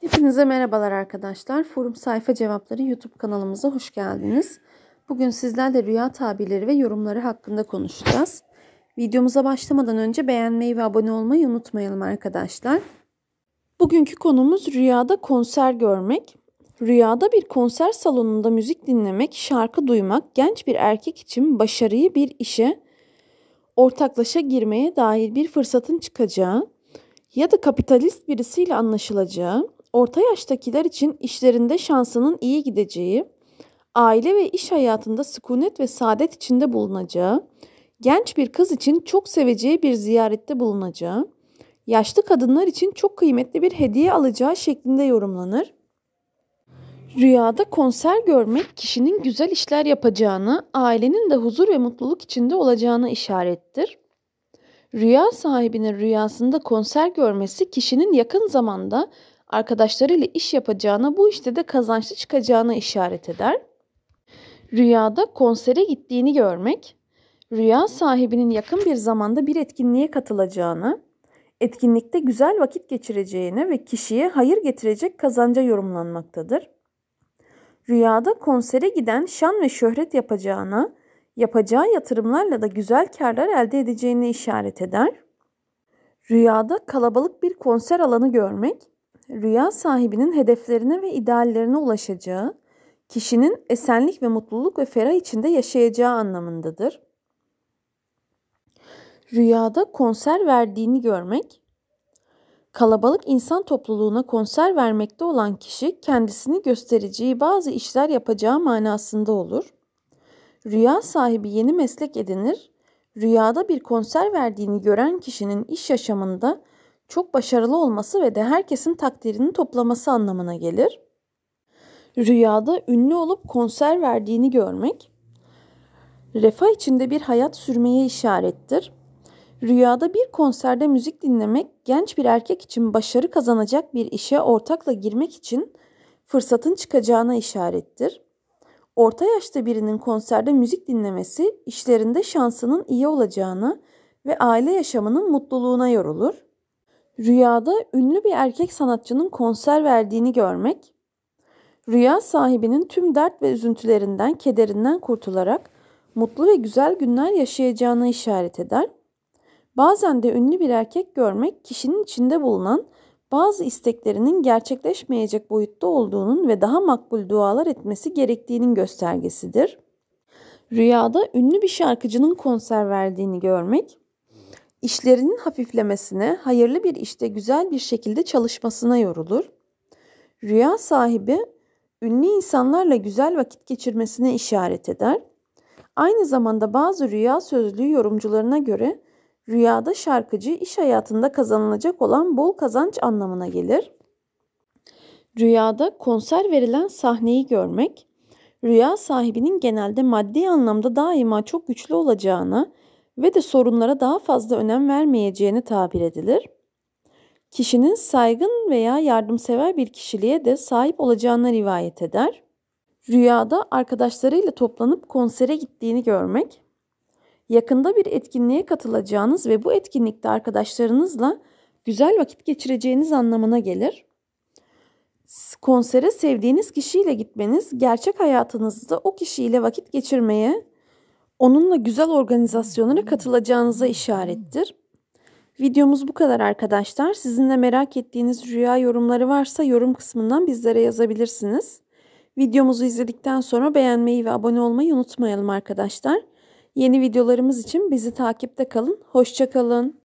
Hepinize merhabalar arkadaşlar. Forum Sayfa Cevapları YouTube kanalımıza hoş geldiniz. Bugün sizlerle rüya tabirleri ve yorumları hakkında konuşacağız. Videomuza başlamadan önce beğenmeyi ve abone olmayı unutmayalım arkadaşlar. Bugünkü konumuz rüyada konser görmek. Rüyada bir konser salonunda müzik dinlemek, şarkı duymak genç bir erkek için başarıyı bir işe, ortaklaşa girmeye dair bir fırsatın çıkacağı ya da kapitalist birisiyle anlaşılacağı, orta yaştakiler için işlerinde şansının iyi gideceği, aile ve iş hayatında sükunet ve saadet içinde bulunacağı, genç bir kız için çok seveceği bir ziyarette bulunacağı, yaşlı kadınlar için çok kıymetli bir hediye alacağı şeklinde yorumlanır. Rüyada konser görmek kişinin güzel işler yapacağını, ailenin de huzur ve mutluluk içinde olacağını işarettir. Rüya sahibinin rüyasında konser görmesi kişinin yakın zamanda arkadaşlarıyla iş yapacağına, bu işte de kazançlı çıkacağına işaret eder. Rüyada konsere gittiğini görmek, rüya sahibinin yakın bir zamanda bir etkinliğe katılacağını, etkinlikte güzel vakit geçireceğine ve kişiye hayır getirecek kazanca yorumlanmaktadır. Rüyada konsere giden şan ve şöhret yapacağına, yapacağı yatırımlarla da güzel karlar elde edeceğine işaret eder. Rüyada kalabalık bir konser alanı görmek, rüya sahibinin hedeflerine ve ideallerine ulaşacağı, kişinin esenlik ve mutluluk ve ferah içinde yaşayacağı anlamındadır. Rüyada konser verdiğini görmek, kalabalık insan topluluğuna konser vermekte olan kişi kendisini göstereceği bazı işler yapacağı manasında olur. Rüya sahibi yeni meslek edinir, rüyada bir konser verdiğini gören kişinin iş yaşamında çok başarılı olması ve de herkesin takdirini toplaması anlamına gelir. Rüyada ünlü olup konser verdiğini görmek, refah içinde bir hayat sürmeye işarettir. Rüyada bir konserde müzik dinlemek, genç bir erkek için başarı kazanacak bir işe ortakla girmek için fırsatın çıkacağına işarettir. Orta yaşta birinin konserde müzik dinlemesi, işlerinde şansının iyi olacağını ve aile yaşamının mutluluğuna yorulur. Rüyada ünlü bir erkek sanatçının konser verdiğini görmek, rüya sahibinin tüm dert ve üzüntülerinden, kederinden kurtularak mutlu ve güzel günler yaşayacağını işaret eder. Bazen de ünlü bir erkek görmek kişinin içinde bulunan bazı isteklerinin gerçekleşmeyecek boyutta olduğunun ve daha makbul dualar etmesi gerektiğinin göstergesidir. Rüyada ünlü bir şarkıcının konser verdiğini görmek, işlerinin hafiflemesine, hayırlı bir işte güzel bir şekilde çalışmasına yorulur. Rüya sahibi ünlü insanlarla güzel vakit geçirmesine işaret eder. Aynı zamanda bazı rüya sözlüğü yorumcularına göre rüyada şarkıcı iş hayatında kazanılacak olan bol kazanç anlamına gelir. Rüyada konser verilen sahneyi görmek, rüya sahibinin genelde maddi anlamda daima çok güçlü olacağına ve de sorunlara daha fazla önem vermeyeceğini tabir edilir. Kişinin saygın veya yardımsever bir kişiliğe de sahip olacağına rivayet eder. Rüyada arkadaşlarıyla toplanıp konsere gittiğini görmek, yakında bir etkinliğe katılacağınız ve bu etkinlikte arkadaşlarınızla güzel vakit geçireceğiniz anlamına gelir. Konsere sevdiğiniz kişiyle gitmeniz gerçek hayatınızda o kişiyle vakit geçirmeye onunla güzel organizasyonlara katılacağınıza işarettir. Videomuz bu kadar arkadaşlar. Sizin de merak ettiğiniz rüya yorumları varsa yorum kısmından bizlere yazabilirsiniz. Videomuzu izledikten sonra beğenmeyi ve abone olmayı unutmayalım arkadaşlar. Yeni videolarımız için bizi takipte kalın. Hoşçakalın.